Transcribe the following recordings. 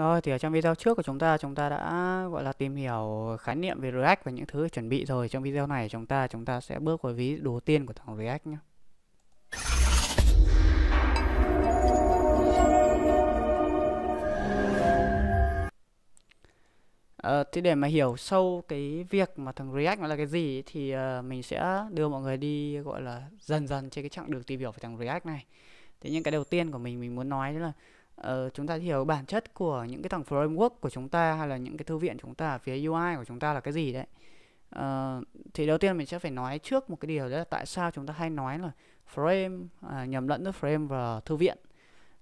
Rồi thì ở trong video trước của chúng ta chúng ta đã gọi là tìm hiểu khái niệm về React và những thứ chuẩn bị rồi. Trong video này chúng ta chúng ta sẽ bước vào ví đầu tiên của thằng React nhé. À, ờ, thì để mà hiểu sâu cái việc mà thằng React nó là cái gì thì uh, mình sẽ đưa mọi người đi gọi là dần dần trên cái chặng đường tìm hiểu về thằng React này. Thế nhưng cái đầu tiên của mình mình muốn nói đó là uh, chúng ta hiểu bản chất của những cái thằng framework của chúng ta hay là những cái thư viện chúng ta ở phía UI của chúng ta là cái gì đấy uh, thì đầu tiên mình sẽ phải nói trước một cái điều đấy là tại sao chúng ta hay nói là frame uh, nhầm lẫn giữa frame và thư viện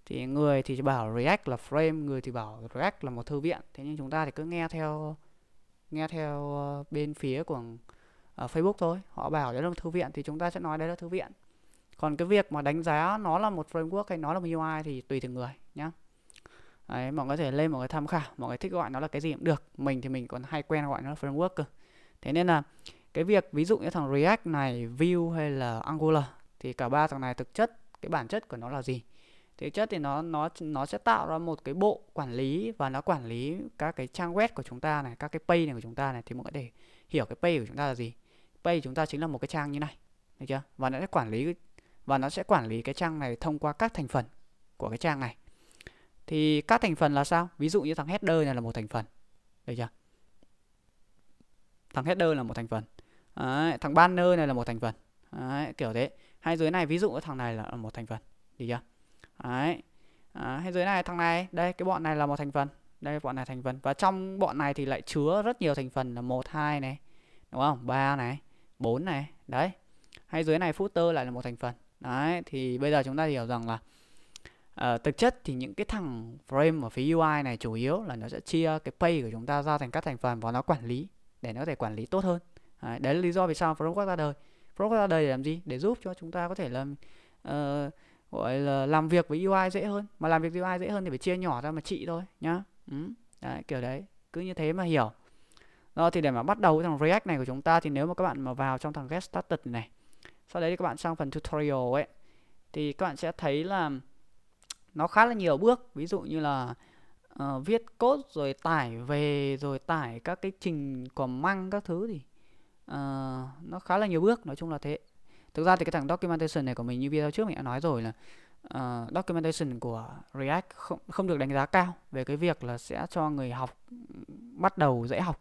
thì người thì bảo React là frame người thì bảo React là một thư viện thế nhưng chúng ta thì cứ nghe theo nghe theo ờ, bên phía của uh, Facebook thôi họ bảo đó là một thư viện thì chúng ta sẽ nói đấy là thư viện còn cái việc mà đánh giá nó là một framework hay nó là một UI thì tùy từng người Đấy, mọi người có thể lên một cái tham khảo mọi người thích gọi nó là cái gì cũng được mình thì mình còn hay quen gọi nó là framework cơ thế nên là cái việc ví dụ như thằng React này view hay là Angular thì cả ba thằng này thực chất cái bản chất của nó là gì thực chất thì nó nó nó sẽ tạo ra một cái bộ quản lý và nó quản lý các cái trang web của chúng ta này các cái page này của chúng ta này thì mọi người để hiểu cái page của chúng ta là gì page của chúng ta chính là một cái trang như này được chưa và nó sẽ quản lý và nó sẽ quản lý cái trang này thông qua các thành phần của cái trang này thì các thành phần là sao ví dụ như thằng header này là một thành phần được chưa thằng header là một thành phần Đấy, thằng banner này là một thành phần Đấy, kiểu thế hay dưới này ví dụ thằng này là một thành phần được chưa Đấy. À, hay dưới này thằng này đây cái bọn này là một thành phần đây bọn này thành phần và trong bọn này thì lại chứa rất nhiều thành phần là một hai này đúng không ba này bốn này đấy hay dưới này footer lại là một thành phần đấy thì bây giờ chúng ta hiểu rằng là uh, thực chất thì những cái thằng frame ở phía UI này chủ yếu là nó sẽ chia cái pay của chúng ta ra thành các thành phần và nó quản lý để nó có thể quản lý tốt hơn đấy, đấy là lý do vì sao Frogwalk ra đời Frogwalk ra đời để làm gì để giúp cho chúng ta có thể làm uh, gọi là làm việc với UI dễ hơn mà làm việc với UI dễ hơn thì phải chia nhỏ ra mà trị thôi nhá ừ. đấy, kiểu đấy cứ như thế mà hiểu đó thì để mà bắt đầu cái thằng React này của chúng ta thì nếu mà các bạn mà vào trong thằng Get Started này sau đấy thì các bạn sang phần tutorial ấy thì các bạn sẽ thấy là nó khá là nhiều bước ví dụ như là uh, viết code rồi tải về rồi tải các cái trình của comment các thứ thì uh, nó khá là nhiều bước nói chung là thế thực ra thì cái thằng documentation này của mình như video trước mình đã nói rồi là uh, documentation của React không không được đánh giá cao về cái việc là sẽ cho người học bắt đầu dễ học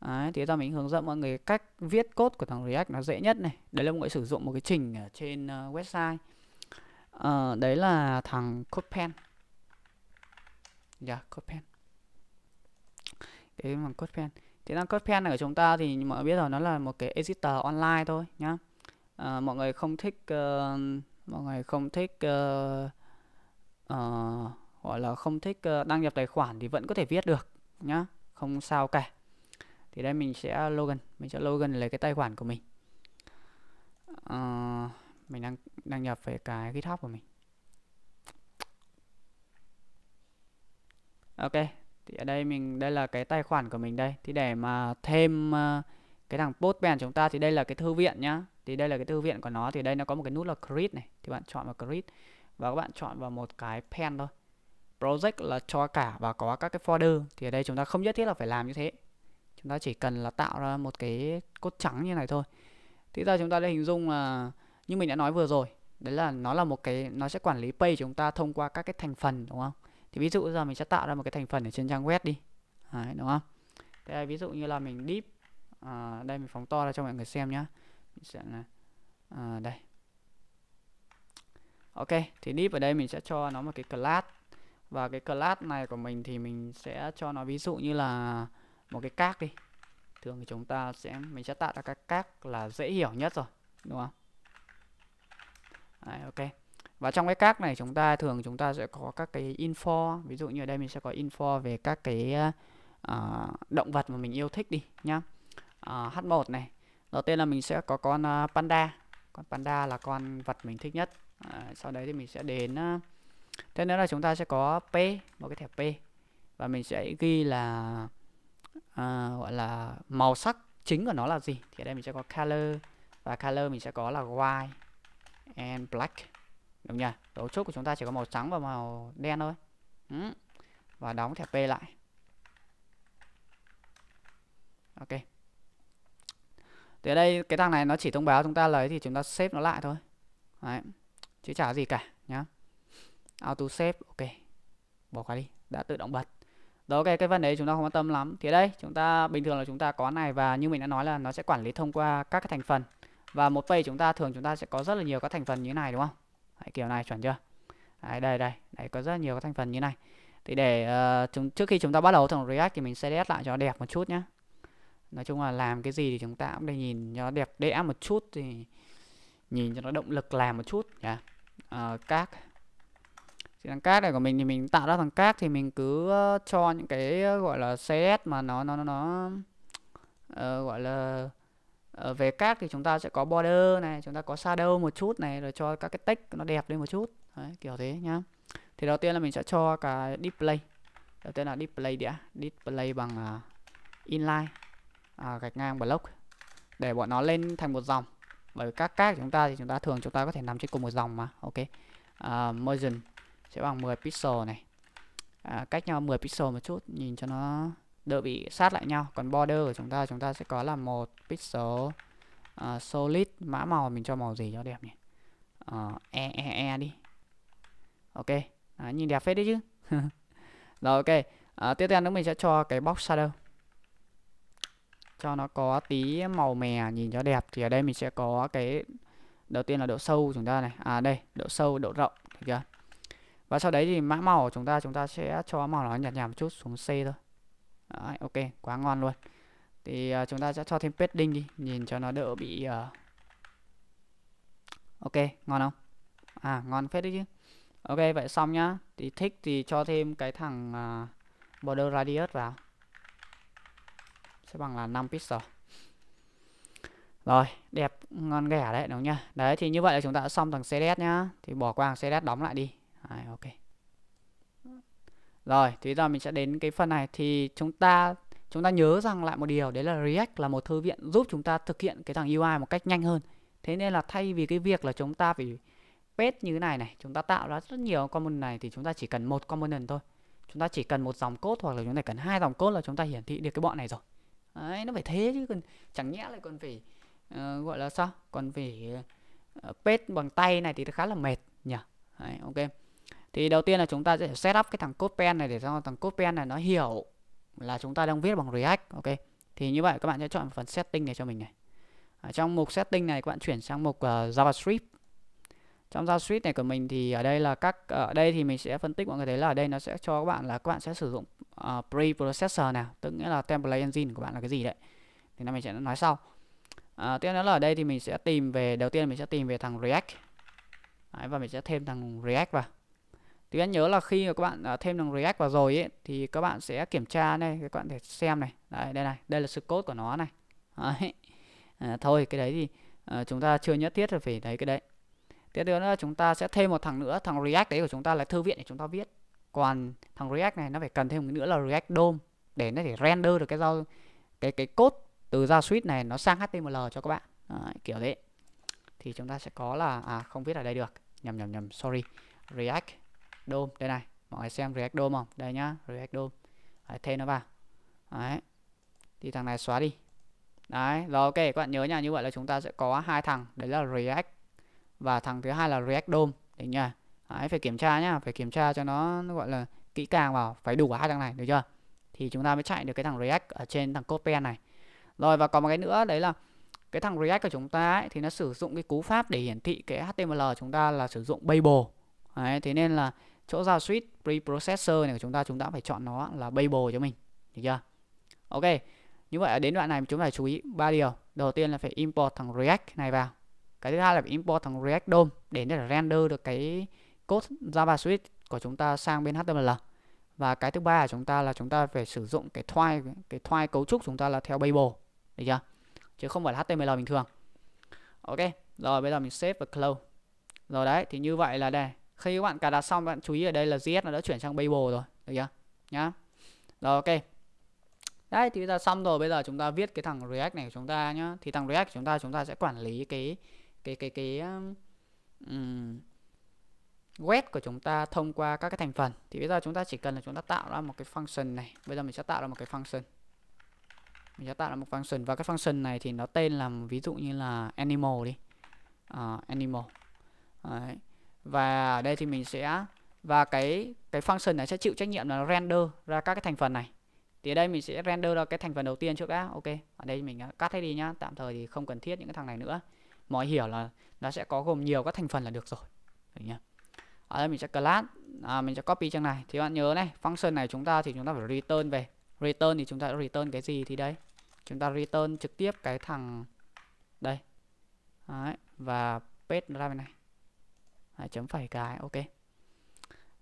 Đấy, thì ra mình hướng dẫn mọi người cách viết code của thằng React nó dễ nhất này. Đấy là mọi người sử dụng một cái trình ở trên uh, website uh, đấy là thằng CodePen yeah dạ, CodePen cái là CodePen tính năng CodePen này của chúng ta thì mọi người biết rồi nó là một cái editor online thôi nhá uh, mọi người không thích uh, mọi người không thích uh, uh, gọi là không thích uh, đăng nhập tài khoản thì vẫn có thể viết được nhá không sao cả thì đây mình sẽ login mình sẽ login lấy cái tài khoản của mình uh, mình đang đăng nhập về cái GitHub của mình ok thì ở đây mình đây là cái tài khoản của mình đây thì để mà thêm ờ, cái thằng postman chúng ta thì đây là cái thư viện nhá thì đây là cái thư viện của nó thì đây nó có một cái nút là create này thì bạn chọn vào create và các bạn chọn vào một cái pen thôi project là cho cả và có các cái folder thì ở đây chúng ta không nhất thiết là phải làm như thế chúng ta chỉ cần là tạo ra một cái cốt trắng như này thôi thì ra chúng ta đã hình dung là như mình đã nói vừa rồi đấy là nó là một cái nó sẽ quản lý pay chúng ta thông qua các cái thành phần đúng không thì ví dụ giờ mình sẽ tạo ra một cái thành phần ở trên trang web đi đấy, đúng không thế ví dụ như là mình deep à, đây mình phóng to ra cho mọi người xem nhá mình sẽ là à, đây ok thì deep ở đây mình sẽ cho nó một cái class và cái class này của mình thì mình sẽ cho nó ví dụ như là một cái các đi thường thì chúng ta sẽ mình sẽ tạo ra các các là dễ hiểu nhất rồi đúng không Đấy, ok và trong cái các này chúng ta thường chúng ta sẽ có các cái info ví dụ như ở đây mình sẽ có info về các cái uh, động vật mà mình yêu thích đi nhá uh, ờ, H1 này đầu tiên là mình sẽ có con uh, panda con panda là con vật mình thích nhất uh, sau đấy thì mình sẽ đến uh, thế nữa là chúng ta sẽ có P một cái thẻ P và mình sẽ ghi là uh, gọi là màu sắc chính của nó là gì thì ở đây mình sẽ có color và color mình sẽ có là white and black đúng nhỉ cấu trúc của chúng ta chỉ có màu trắng và màu đen thôi ừ, và đóng thẻ p lại ok thì ở đây cái thằng này nó chỉ thông báo chúng ta lấy thì chúng ta xếp nó lại thôi Đấy. chứ chả gì cả nhá auto save ok bỏ qua đi đã tự động bật đó ok cái vấn đề chúng ta không quan tâm lắm thì đây chúng ta bình thường là chúng ta có này và như mình đã nói là nó sẽ quản lý thông qua các cái thành phần và một page chúng ta thường chúng ta sẽ có rất là nhiều các thành phần như này đúng không Đấy, kiểu này chuẩn chưa Đấy, đây đây đấy có rất nhiều các thành phần như này thì để uh, chúng trước khi chúng ta bắt đầu thằng React thì mình sẽ đét lại cho nó đẹp một chút nhé nói chung là làm cái gì thì chúng ta cũng để nhìn cho nó đẹp đẽ một chút thì nhìn cho nó động lực làm một chút nhá uh, thì thằng cát này của mình thì mình tạo ra thằng cát thì mình cứ ờ, cho những cái gọi là CS mà nó nó nó, nó uh, gọi là ở ờ, về các thì chúng ta sẽ có border này chúng ta có shadow một chút này rồi cho các cái text nó đẹp lên một chút Đấy, kiểu thế nhá thì đầu tiên là mình sẽ cho cái display đầu tiên là display đĩa display bằng uh, inline à, gạch ngang block để bọn nó lên thành một dòng bởi vì các các chúng ta thì chúng ta thường chúng ta có thể nằm trên cùng một dòng mà ok uh, margin sẽ bằng 10 pixel này à, cách nhau 10 pixel một chút nhìn cho nó đỡ bị sát lại nhau còn border của chúng ta chúng ta sẽ có là một pixel uh, solid mã màu mình cho màu gì cho đẹp nhỉ uh, e e e đi ok à, nhìn đẹp phết đấy chứ rồi ok à, tiếp theo nữa mình sẽ cho cái box shadow cho nó có tí màu mè nhìn cho đẹp thì ở đây mình sẽ có cái đầu tiên là độ sâu chúng ta này à đây độ sâu độ rộng được chưa và sau đấy thì mã màu của chúng ta chúng ta sẽ cho màu nó nhạt nhạt một chút xuống C thôi Đấy, ok quá ngon luôn thì uh, chúng ta sẽ cho thêm padding đi nhìn cho nó đỡ bị uh... ok ngon không à ngon phết đấy chứ ok vậy xong nhá thì thích thì cho thêm cái thằng uh, border radius vào sẽ bằng là 5 pixel rồi đẹp ngon ghẻ đấy đúng nhá đấy thì như vậy là chúng ta đã xong thằng cds nhá thì bỏ qua thằng cds đóng lại đi đấy, ok rồi, thì giờ mình sẽ đến cái phần này thì chúng ta chúng ta nhớ rằng lại một điều đấy là React là một thư viện giúp chúng ta thực hiện cái thằng UI một cách nhanh hơn. Thế nên là thay vì cái việc là chúng ta phải page như thế này này, chúng ta tạo ra rất nhiều component này thì chúng ta chỉ cần một component thôi. Chúng ta chỉ cần một dòng code hoặc là chúng ta cần hai dòng code là chúng ta hiển thị được cái bọn này rồi. Đấy, nó phải thế chứ còn chẳng nhẽ lại còn phải uh, gọi là sao? Còn phải uh, ờ, page bằng tay này thì nó khá là mệt nhỉ. Đấy, ok thì đầu tiên là chúng ta sẽ set up cái thằng codepen này để cho thằng codepen này nó hiểu là chúng ta đang viết bằng React ok thì như vậy các bạn sẽ chọn phần setting này cho mình này ở trong mục setting này các bạn chuyển sang mục uh, JavaScript trong JavaScript này của mình thì ở đây là các ờ, ở đây thì mình sẽ phân tích mọi người thấy là ở đây nó sẽ cho các bạn là các bạn sẽ sử dụng uh, preprocessor nào tức nghĩa là template engine của bạn là cái gì đấy thì nó mình sẽ nói sau à, tiếp nữa là ở đây thì mình sẽ tìm về đầu tiên mình sẽ tìm về thằng React đấy, và mình sẽ thêm thằng React vào thì anh nhớ là khi mà các bạn à, thêm thằng React vào rồi ấy, thì các bạn sẽ kiểm tra này các bạn để xem này đấy, đây này đây là sự code của nó này đấy. À, thôi cái đấy thì à, chúng ta chưa nhất thiết là phải đấy cái đấy tiếp theo là chúng ta sẽ thêm một thằng nữa thằng React đấy của chúng ta là thư viện để chúng ta viết còn thằng React này nó phải cần thêm một nữa là React DOM để nó thể render được cái giao cái cái code từ JavaScript này nó sang HTML cho các bạn đấy, kiểu đấy thì chúng ta sẽ có là à không viết ở đây được nhầm nhầm nhầm sorry React DOM đây này mọi người xem React DOM không đây nhá React DOM đấy, thêm nó vào đấy thì thằng này xóa đi đấy rồi ok các bạn nhớ nha như vậy là chúng ta sẽ có hai thằng đấy là React và thằng thứ hai là React DOM đỉnh nhá đấy, phải kiểm tra nhá phải kiểm tra cho nó, nó gọi là kỹ càng vào phải đủ hai thằng này được chưa thì chúng ta mới chạy được cái thằng React ở trên thằng CodePen này rồi và còn một cái nữa đấy là cái thằng React của chúng ta ấy, thì nó sử dụng cái cú pháp để hiển thị cái HTML chúng ta là sử dụng Babel. Đấy, thế nên là chỗ giao suite preprocessor này của chúng ta chúng ta phải chọn nó là babel cho mình được chưa ok như vậy đến đoạn này chúng ta phải chú ý ba điều đầu tiên là phải import thằng react này vào cái thứ hai là phải import thằng react dom để nó render được cái code java suite của chúng ta sang bên html và cái thứ ba là chúng ta là chúng ta phải sử dụng cái thoai cái thoai cấu trúc chúng ta là theo babel được chưa chứ không phải là html bình thường ok rồi bây giờ mình save và close rồi đấy thì như vậy là đây khi các bạn cài đặt xong bạn chú ý ở đây là JS nó đã chuyển sang Babel rồi được chưa nhá rồi ok đấy thì ta xong rồi bây giờ chúng ta viết cái thằng React này của chúng ta nhá thì thằng React của chúng ta chúng ta sẽ quản lý cái cái cái cái um, web của chúng ta thông qua các cái thành phần thì bây giờ chúng ta chỉ cần là chúng ta tạo ra một cái function này bây giờ mình sẽ tạo ra một cái function mình sẽ tạo ra một function và cái function này thì nó tên là ví dụ như là animal đi uh, animal Đấy và ở đây thì mình sẽ và cái cái function này sẽ chịu trách nhiệm là render ra các cái thành phần này thì ở đây mình sẽ render ra cái thành phần đầu tiên trước đã ok ở đây mình à, cắt hết đi nhá tạm thời thì không cần thiết những cái thằng này nữa mọi hiểu là nó sẽ có gồm nhiều các thành phần là được rồi được nhá ở đây mình sẽ class à, mình sẽ copy trang này thì bạn nhớ này function này chúng ta thì chúng ta phải return về return thì chúng ta return cái gì thì đấy chúng ta return trực tiếp cái thằng đây đấy. và paste ra bên này đấy, chấm phẩy cái ok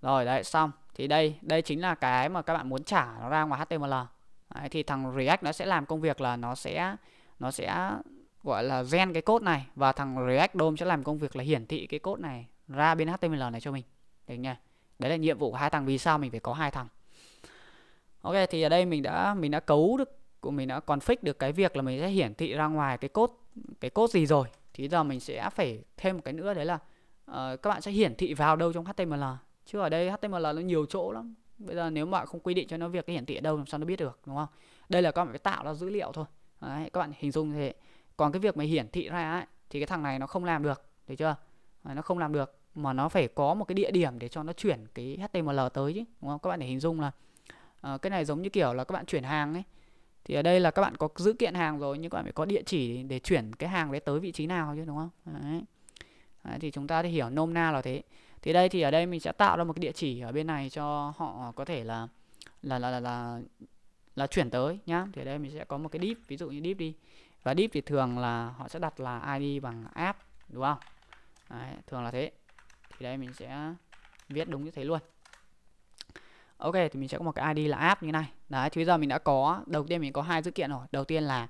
rồi đấy xong thì đây đây chính là cái mà các bạn muốn trả nó ra ngoài HTML đấy, thì thằng React nó sẽ làm công việc là nó sẽ nó sẽ gọi là gen cái code này và thằng React DOM sẽ làm công việc là hiển thị cái code này ra bên HTML này cho mình được nha đấy là nhiệm vụ của hai thằng vì sao mình phải có hai thằng ok thì ở đây mình đã mình đã cấu được của mình đã config được cái việc là mình sẽ hiển thị ra ngoài cái code cái code gì rồi thì giờ mình sẽ phải thêm một cái nữa đấy là Ờ, các bạn sẽ hiển thị vào đâu trong HTML chứ ở đây HTML nó nhiều chỗ lắm bây giờ nếu mà không quy định cho nó việc cái hiển thị ở đâu làm sao nó biết được đúng không đây là các bạn phải tạo ra dữ liệu thôi Đấy, các bạn hình dung thế còn cái việc mà hiển thị ra ấy, thì cái thằng này nó không làm được được chưa Đấy, nó không làm được mà nó phải có một cái địa điểm để cho nó chuyển cái HTML tới chứ đúng không các bạn để hình dung là uh, cái này giống như kiểu là các bạn chuyển hàng ấy thì ở đây là các bạn có giữ kiện hàng rồi nhưng các bạn phải có địa chỉ để chuyển cái hàng đấy tới vị trí nào chứ đúng không đấy Đấy, thì chúng ta thì hiểu nôm na là thế thì đây thì ở đây mình sẽ tạo ra một cái địa chỉ ở bên này cho họ có thể là là là là, là, là chuyển tới nhá thì ở đây mình sẽ có một cái deep ví dụ như deep đi và deep thì thường là họ sẽ đặt là id bằng app đúng không Đấy, thường là thế thì đây mình sẽ viết đúng như thế luôn ok thì mình sẽ có một cái id là app như này đấy thì bây giờ mình đã có đầu tiên mình có hai dữ kiện rồi đầu tiên là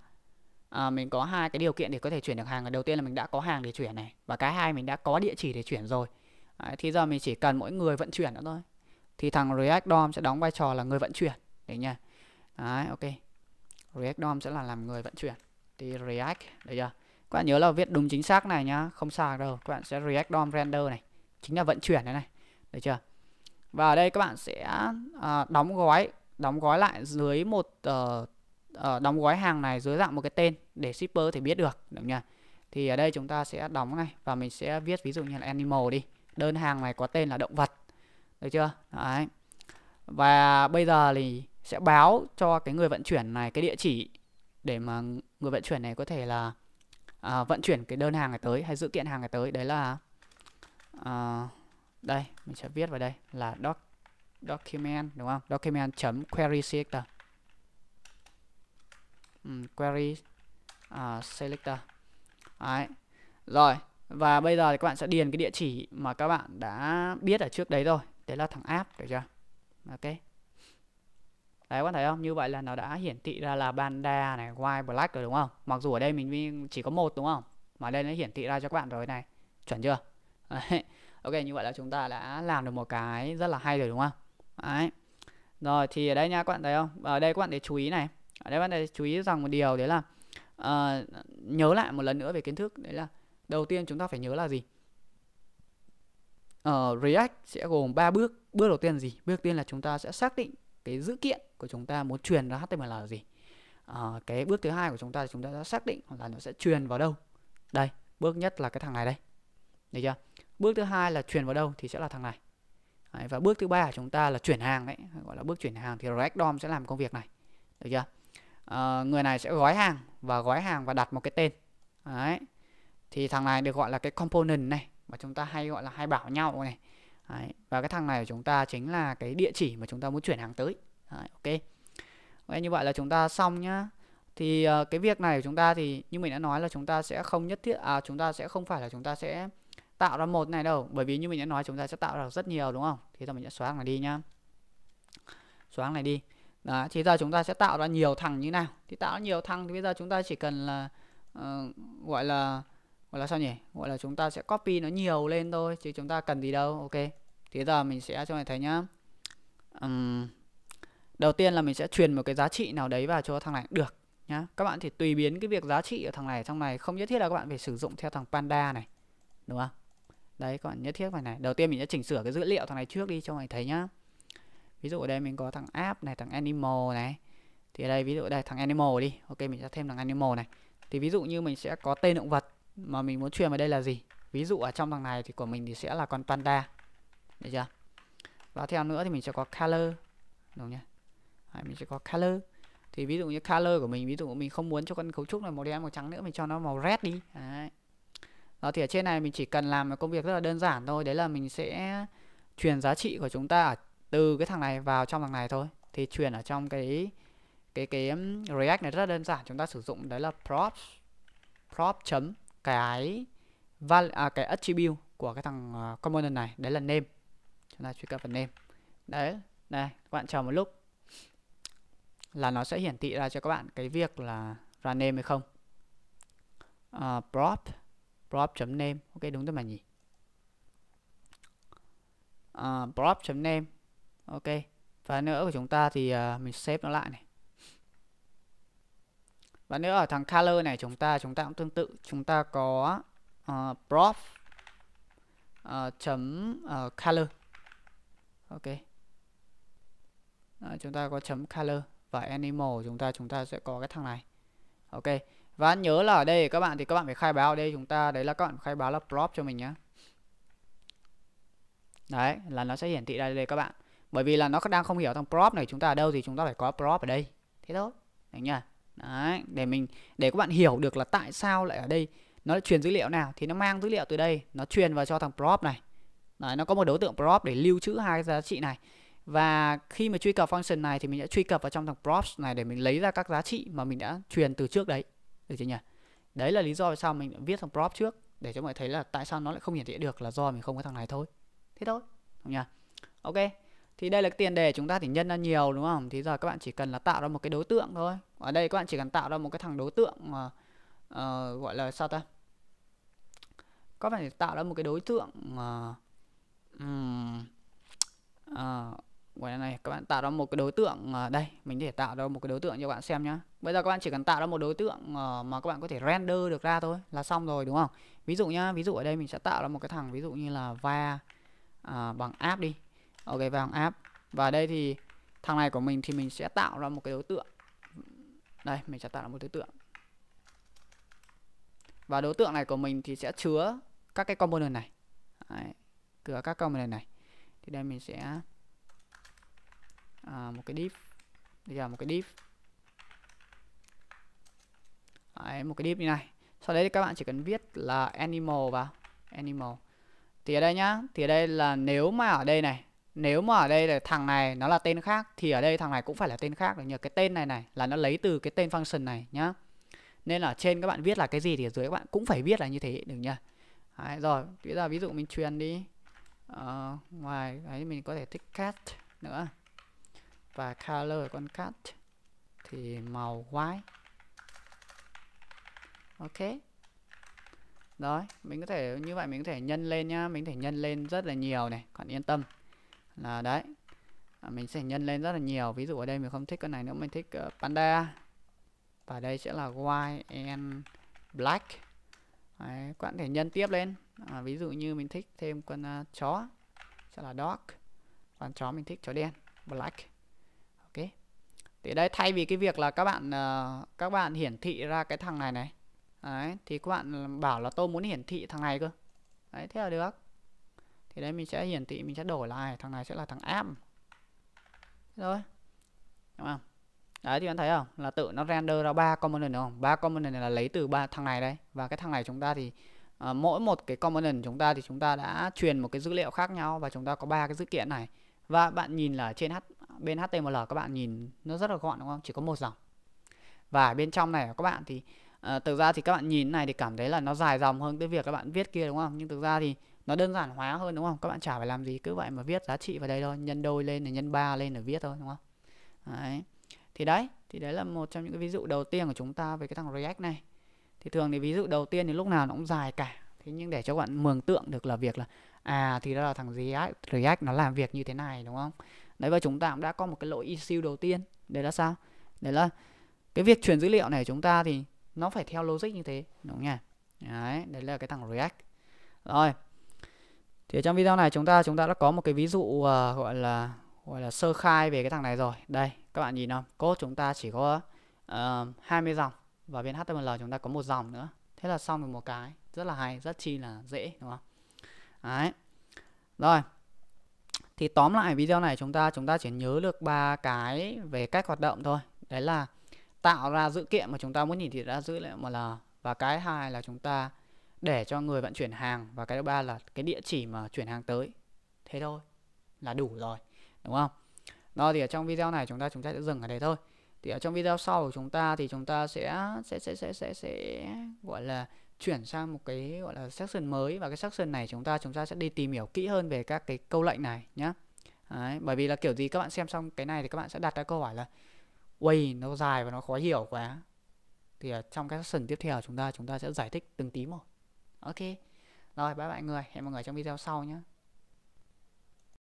à, mình có hai cái điều kiện để có thể chuyển được hàng là đầu tiên là mình đã có hàng để chuyển này và cái hai mình đã có địa chỉ để chuyển rồi Đấy, thì giờ mình chỉ cần mỗi người vận chuyển nữa thôi thì thằng React DOM sẽ đóng vai trò là người vận chuyển đấy nha Đấy, ok React DOM sẽ là làm người vận chuyển thì React đấy chưa các bạn nhớ là viết đúng chính xác này nhá không sai đâu các bạn sẽ React DOM render này chính là vận chuyển đấy này được chưa và ở đây các bạn sẽ à, đóng gói đóng gói lại dưới một uh, Ờ, đóng gói hàng này dưới dạng một cái tên để shipper thể biết được đúng nhỉ thì ở đây chúng ta sẽ đóng này và mình sẽ viết ví dụ như là animal đi đơn hàng này có tên là động vật được chưa đấy và bây giờ thì sẽ báo cho cái người vận chuyển này cái địa chỉ để mà người vận chuyển này có thể là à, vận chuyển cái đơn hàng này tới hay dự kiện hàng này tới đấy là à, đây mình sẽ viết vào đây là doc document đúng không document chấm query selector um, query uh, selector Đấy. rồi và bây giờ thì các bạn sẽ điền cái địa chỉ mà các bạn đã biết ở trước đấy rồi đấy là thằng app được chưa ok đấy các bạn thấy không như vậy là nó đã hiển thị ra là banda này white black rồi đúng không mặc dù ở đây mình chỉ có một đúng không mà đây nó hiển thị ra cho các bạn rồi này chuẩn chưa ok như vậy là chúng ta đã làm được một cái rất là hay rồi đúng không đấy rồi thì ở đây nha các bạn thấy không ở đây các bạn để chú ý này ở đây bạn này chú ý rằng một điều đấy là uh, nhớ lại một lần nữa về kiến thức đấy là đầu tiên chúng ta phải nhớ là gì uh, React sẽ gồm 3 bước bước đầu tiên là gì bước tiên là chúng ta sẽ xác định cái dữ kiện của chúng ta muốn truyền ra HTML là gì uh, cái bước thứ hai của chúng ta là chúng ta đã xác định là nó sẽ truyền vào đâu đây bước nhất là cái thằng này đây được chưa bước thứ hai là truyền vào đâu thì sẽ là thằng này đấy, và bước thứ ba của chúng ta là chuyển hàng đấy gọi là bước chuyển hàng thì React DOM sẽ làm công việc này được chưa Ờ, người này sẽ gói hàng và gói hàng và đặt một cái tên đấy thì thằng này được gọi là cái component này mà chúng ta hay gọi là hay bảo nhau này đấy. và cái thằng này của chúng ta chính là cái địa chỉ mà chúng ta muốn chuyển hàng tới đấy, ok vậy như vậy là chúng ta xong nhá thì uh, cái việc này của chúng ta thì như mình đã nói là chúng ta sẽ không nhất thiết à chúng ta sẽ không phải là chúng ta sẽ tạo ra một này đâu bởi vì như mình đã nói chúng ta sẽ tạo ra rất nhiều đúng không thì ta mình sẽ xóa này đi nhá xóa này đi đó, thì giờ chúng ta sẽ tạo ra nhiều thằng như nào thì tạo ra nhiều thằng thì bây giờ chúng ta chỉ cần là uh, gọi là gọi là sao nhỉ gọi là chúng ta sẽ copy nó nhiều lên thôi chứ chúng ta cần gì đâu ok thì giờ mình sẽ cho mày thấy nhá um, đầu tiên là mình sẽ truyền một cái giá trị nào đấy vào cho thằng này được nhá các bạn thì tùy biến cái việc giá trị ở thằng này trong này không nhất thiết là các bạn phải sử dụng theo thằng panda này đúng không đấy các bạn nhất thiết phải này đầu tiên mình sẽ chỉnh sửa cái dữ liệu thằng này trước đi cho mày thấy nhá ví dụ ở đây mình có thằng app này thằng animal này thì ở đây ví dụ đây thằng animal đi ok mình sẽ thêm thằng animal này thì ví dụ như mình sẽ có tên động vật mà mình muốn truyền vào đây là gì ví dụ ở trong thằng này thì của mình thì sẽ là con panda được chưa và theo nữa thì mình sẽ có color đúng nhá mình sẽ có color thì ví dụ như color của mình ví dụ mình không muốn cho con cấu trúc này màu đen màu trắng nữa mình cho nó màu red đi Đấy. đó thì ở trên này mình chỉ cần làm một công việc rất là đơn giản thôi đấy là mình sẽ truyền giá trị của chúng ta ở từ cái thằng này vào trong thằng này thôi thì truyền ở trong cái cái cái React này rất là đơn giản chúng ta sử dụng đấy là prop prop chấm cái val à, cái attribute của cái thằng à, component này đấy là name chúng ta truy cập phần name đấy này các bạn chờ một lúc là nó sẽ hiển thị ra cho các bạn cái việc là ra name hay không uh, prop prop name ok đúng rồi mà nhỉ uh, prop name ok và nữa của chúng ta thì à, mình xếp nó lại này và nữa ở thằng color này chúng ta chúng ta cũng tương tự chúng ta có uh, à, prop uh, à, chấm uh, color ok Đó, chúng ta có chấm color và animal chúng ta chúng ta sẽ có cái thằng này ok và nhớ là ở đây các bạn thì các bạn phải khai báo ở đây chúng ta đấy là các bạn khai báo là prop cho mình nhé đấy là nó sẽ hiển thị ra đây các bạn bởi vì là nó đang không hiểu thằng prop này chúng ta ở đâu thì chúng ta phải có prop ở đây thế thôi được nhá đấy để mình để các bạn hiểu được là tại sao lại ở đây nó truyền dữ liệu nào thì nó mang dữ liệu từ đây nó truyền vào cho thằng prop này đấy, nó có một đối tượng prop để lưu trữ hai giá trị này và khi mà truy cập function này thì mình đã truy cập vào trong thằng props này để mình lấy ra các giá trị mà mình đã truyền từ trước đấy được chưa nhỉ đấy là lý do tại sao mình viết thằng prop trước để cho mọi người thấy là tại sao nó lại không hiển thị được là do mình không có thằng này thôi thế thôi không nhỉ ok thì đây là tiền đề chúng ta thì nhân ra nhiều đúng không? Thì giờ các bạn chỉ cần là tạo ra một cái đối tượng thôi. Ở đây các bạn chỉ cần tạo ra một cái thằng đối tượng mà uh, gọi là sao ta? Các bạn chỉ tạo ra một cái đối tượng uh, uh, gọi là này các bạn tạo ra một cái đối tượng uh, đây mình để tạo ra một cái đối tượng cho các bạn xem nhá bây giờ các bạn chỉ cần tạo ra một đối tượng uh, mà các bạn có thể render được ra thôi là xong rồi đúng không ví dụ nhá ví dụ ở đây mình sẽ tạo ra một cái thằng ví dụ như là va uh, bằng app đi ok vào hàng app và đây thì thằng này của mình thì mình sẽ tạo ra một cái đối tượng đây mình sẽ tạo ra một đối tượng và đối tượng này của mình thì sẽ chứa các cái component này Đấy, cửa các component này thì đây mình sẽ à, một cái div bây giờ một cái div Đấy, một cái div như này sau đấy thì các bạn chỉ cần viết là animal vào animal thì ở đây nhá thì ở đây là nếu mà ở đây này nếu mà ở đây là thằng này nó là tên khác thì ở đây thằng này cũng phải là tên khác được nhờ cái tên này này là nó lấy từ cái tên function này nhá nên là trên các bạn viết là cái gì thì ở dưới các bạn cũng phải viết là như thế được nhá Đấy, rồi bây giờ ví dụ mình truyền đi uh, ngoài ấy mình có thể thích cat nữa và color con cat thì màu white ok đó mình có thể như vậy mình có thể nhân lên nhá mình có thể nhân lên rất là nhiều này còn yên tâm là đấy à, mình sẽ nhân lên rất là nhiều ví dụ ở đây mình không thích con này nữa mình thích uh, panda và đây sẽ là white and black đấy, các bạn thể nhân tiếp lên à, ví dụ như mình thích thêm con uh, chó sẽ là dog con chó mình thích chó đen black ok thì đây thay vì cái việc là các bạn uh, các bạn hiển thị ra cái thằng này này đấy, thì các bạn bảo là tôi muốn hiển thị thằng này cơ đấy thế là được thì đấy mình sẽ hiển thị mình sẽ đổi lại thằng này sẽ là thằng app rồi đúng không đấy thì bạn thấy không là tự nó render ra ba component đúng không ba component này là lấy từ ba thằng này đấy và cái thằng này chúng ta thì uh, mỗi một cái component chúng ta thì chúng ta đã truyền một cái dữ liệu khác nhau và chúng ta có ba cái dữ kiện này và bạn nhìn là trên h bên html các bạn nhìn nó rất là gọn đúng không chỉ có một dòng và bên trong này các bạn thì uh, thực ra thì các bạn nhìn này thì cảm thấy là nó dài dòng hơn cái việc các bạn viết kia đúng không nhưng thực ra thì nó đơn giản hóa hơn đúng không các bạn chả phải làm gì cứ vậy mà viết giá trị vào đây thôi nhân đôi lên là nhân ba lên là viết thôi đúng không đấy thì đấy thì đấy là một trong những cái ví dụ đầu tiên của chúng ta về cái thằng react này thì thường thì ví dụ đầu tiên thì lúc nào nó cũng dài cả thế nhưng để cho các bạn mường tượng được là việc là à thì đó là thằng react react nó làm việc như thế này đúng không đấy và chúng ta cũng đã có một cái lỗi issue đầu tiên đấy là sao đấy là cái việc truyền dữ liệu này của chúng ta thì nó phải theo logic như thế đúng không nhỉ đấy đấy là cái thằng react rồi thì trong video này chúng ta chúng ta đã có một cái ví dụ uh, gọi là gọi là sơ khai về cái thằng này rồi đây các bạn nhìn không code chúng ta chỉ có uh, ờ, 20 dòng và bên HTML chúng ta có một dòng nữa thế là xong được một cái rất là hay rất chi là dễ đúng không đấy rồi thì tóm lại video này chúng ta chúng ta chỉ nhớ được ba cái về cách hoạt động thôi đấy là tạo ra dữ kiện mà chúng ta muốn nhìn thì đã dữ liệu mà là và cái hai là chúng ta để cho người vận chuyển hàng và cái thứ ba là cái địa chỉ mà chuyển hàng tới thế thôi là đủ rồi đúng không đó thì ở trong video này chúng ta chúng ta sẽ dừng ở đây thôi thì ở trong video sau của chúng ta thì chúng ta sẽ sẽ sẽ sẽ sẽ, sẽ gọi là chuyển sang một cái gọi là section mới và cái section này chúng ta chúng ta sẽ đi tìm hiểu kỹ hơn về các cái câu lệnh này nhé Đấy, bởi vì là kiểu gì các bạn xem xong cái này thì các bạn sẽ đặt ra câu hỏi là Uầy nó dài và nó khó hiểu quá Thì ở trong các section tiếp theo chúng ta chúng ta sẽ giải thích từng tí một ok rồi bye mọi người hẹn mọi người trong video sau nhé